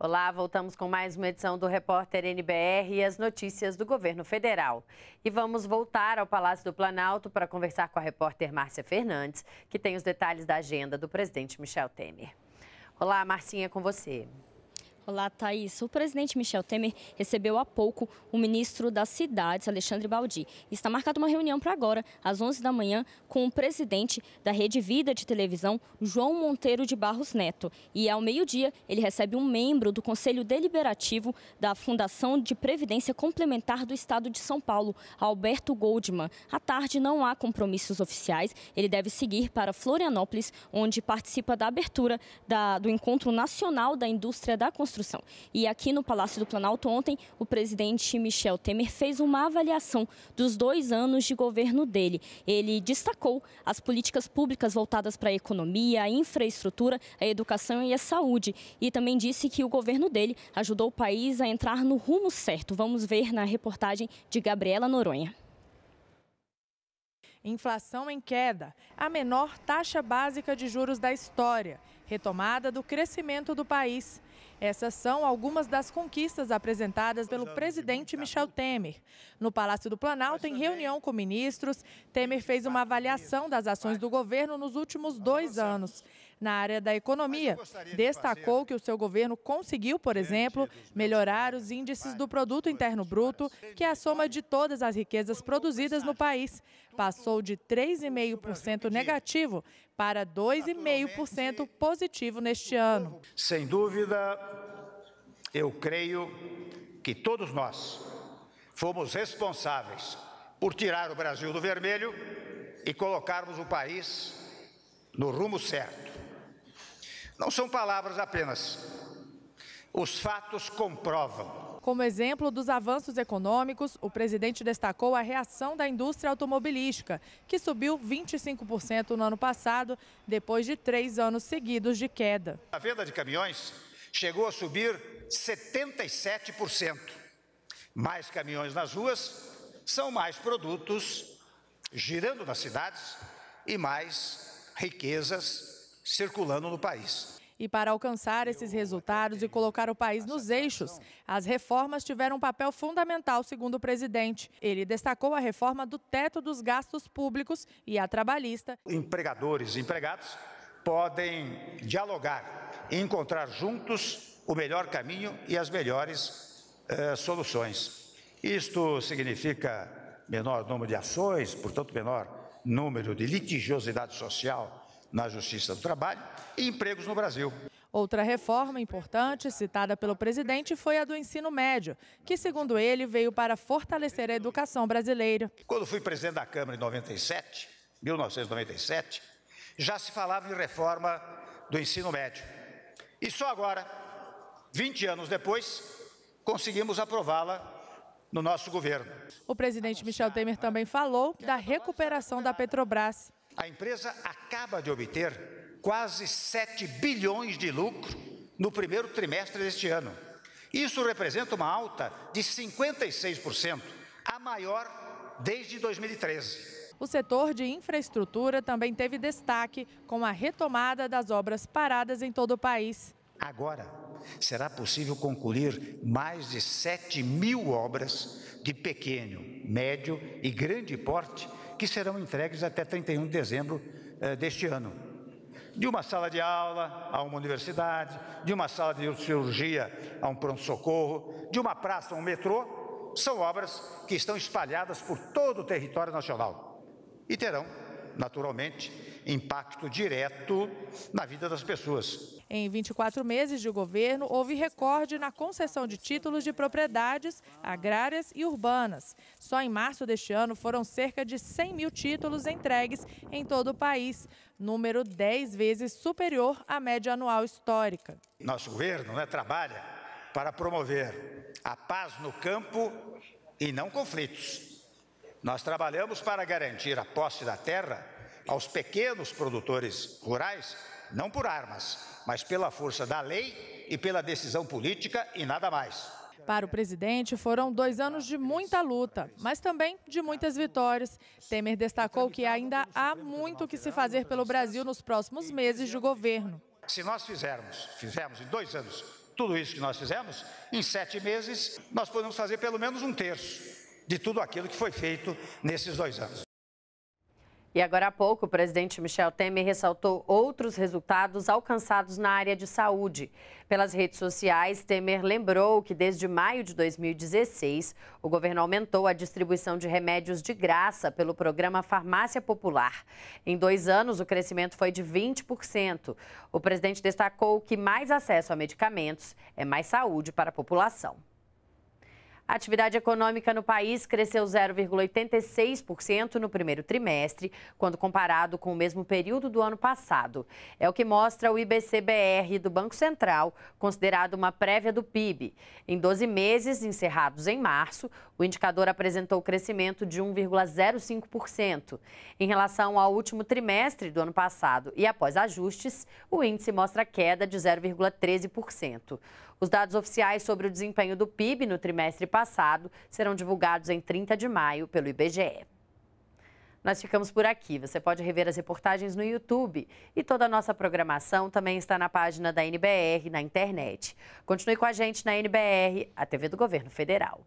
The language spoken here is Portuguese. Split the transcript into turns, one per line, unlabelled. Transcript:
Olá, voltamos com mais uma edição do Repórter NBR e as notícias do governo federal. E vamos voltar ao Palácio do Planalto para conversar com a repórter Márcia Fernandes, que tem os detalhes da agenda do presidente
Michel Temer. Olá, Marcinha, com você. Olá, Thaís. O presidente Michel Temer recebeu há pouco o ministro das Cidades, Alexandre Baldi. Está marcada uma reunião para agora, às 11 da manhã, com o presidente da Rede Vida de Televisão, João Monteiro de Barros Neto. E ao meio-dia, ele recebe um membro do Conselho Deliberativo da Fundação de Previdência Complementar do Estado de São Paulo, Alberto Goldman. À tarde, não há compromissos oficiais. Ele deve seguir para Florianópolis, onde participa da abertura da, do Encontro Nacional da Indústria da Construção e aqui no Palácio do Planalto, ontem, o presidente Michel Temer fez uma avaliação dos dois anos de governo dele. Ele destacou as políticas públicas voltadas para a economia, a infraestrutura, a educação e a saúde. E também disse que o governo dele ajudou o país a entrar no rumo certo. Vamos ver na reportagem de Gabriela Noronha.
Inflação em queda, a menor taxa básica de juros da história, retomada do crescimento do país essas são algumas das conquistas apresentadas pelo é, presidente Michel Temer. No Palácio do Planalto, em reunião com ministros, Temer fez uma avaliação das ações do governo nos últimos dois anos na área da economia. Destacou que o seu governo conseguiu, por exemplo, melhorar os índices do produto interno bruto, que é a soma de todas as riquezas produzidas no país. Passou de 3,5% negativo para 2,5%
positivo neste ano. Sem dúvida, eu creio que todos nós fomos responsáveis por tirar o Brasil do vermelho e colocarmos o país no rumo certo. Não são palavras apenas. Os fatos comprovam.
Como exemplo dos avanços econômicos, o presidente destacou a reação da indústria automobilística, que subiu 25% no ano passado, depois de três anos seguidos de queda.
A venda de caminhões chegou a subir 77%. Mais caminhões nas ruas são mais produtos girando nas cidades e mais riquezas circulando no país.
E para alcançar esses resultados e colocar o país nos eixos, as reformas tiveram um papel fundamental, segundo o presidente. Ele destacou a reforma do teto dos gastos públicos e a trabalhista.
Empregadores e empregados podem dialogar e encontrar juntos o melhor caminho e as melhores eh, soluções. Isto significa menor número de ações, portanto, menor número de litigiosidade social na Justiça do Trabalho e empregos no Brasil.
Outra reforma importante citada pelo presidente foi a do ensino médio, que, segundo ele, veio para fortalecer a educação brasileira.
Quando fui presidente da Câmara em 97, 1997, já se falava em reforma do ensino médio. E só agora, 20 anos depois, conseguimos aprová-la no nosso governo.
O presidente Michel Temer também falou da recuperação da Petrobras.
A empresa acaba de obter quase 7 bilhões de lucro no primeiro trimestre deste ano. Isso representa uma alta de 56%, a maior desde 2013.
O setor de infraestrutura também teve destaque com a retomada das obras paradas em todo o país.
Agora, será possível concluir mais de 7 mil obras de pequeno, médio e grande porte que serão entregues até 31 de dezembro eh, deste ano. De uma sala de aula a uma universidade, de uma sala de cirurgia a um pronto-socorro, de uma praça a um metrô, são obras que estão espalhadas por todo o território nacional e terão naturalmente, impacto direto na vida das pessoas.
Em 24 meses de governo, houve recorde na concessão de títulos de propriedades agrárias e urbanas. Só em março deste ano foram cerca de 100 mil títulos entregues em todo o país, número 10 vezes superior à média anual histórica.
Nosso governo né, trabalha para promover a paz no campo e não conflitos nós trabalhamos para garantir a posse da terra aos pequenos produtores rurais, não por armas, mas pela força da lei e pela decisão política e nada mais.
Para o presidente, foram dois anos de muita luta, mas também de muitas vitórias. Temer destacou que ainda há muito que se fazer pelo Brasil nos próximos meses de governo.
Se nós fizermos, fizemos em dois anos tudo isso que nós fizemos, em sete meses nós podemos fazer pelo menos um terço de tudo aquilo que foi feito nesses dois anos.
E agora há pouco, o presidente Michel Temer ressaltou outros resultados alcançados na área de saúde. Pelas redes sociais, Temer lembrou que desde maio de 2016, o governo aumentou a distribuição de remédios de graça pelo programa Farmácia Popular. Em dois anos, o crescimento foi de 20%. O presidente destacou que mais acesso a medicamentos é mais saúde para a população. A atividade econômica no país cresceu 0,86% no primeiro trimestre, quando comparado com o mesmo período do ano passado. É o que mostra o IBC-BR do Banco Central, considerado uma prévia do PIB. Em 12 meses, encerrados em março, o indicador apresentou crescimento de 1,05%. Em relação ao último trimestre do ano passado e após ajustes, o índice mostra queda de 0,13%. Os dados oficiais sobre o desempenho do PIB no trimestre passado passado serão divulgados em 30 de maio pelo IBGE. Nós ficamos por aqui. Você pode rever as reportagens no YouTube e toda a nossa programação também está na página da NBR na internet. Continue com a gente na NBR, a TV do Governo Federal.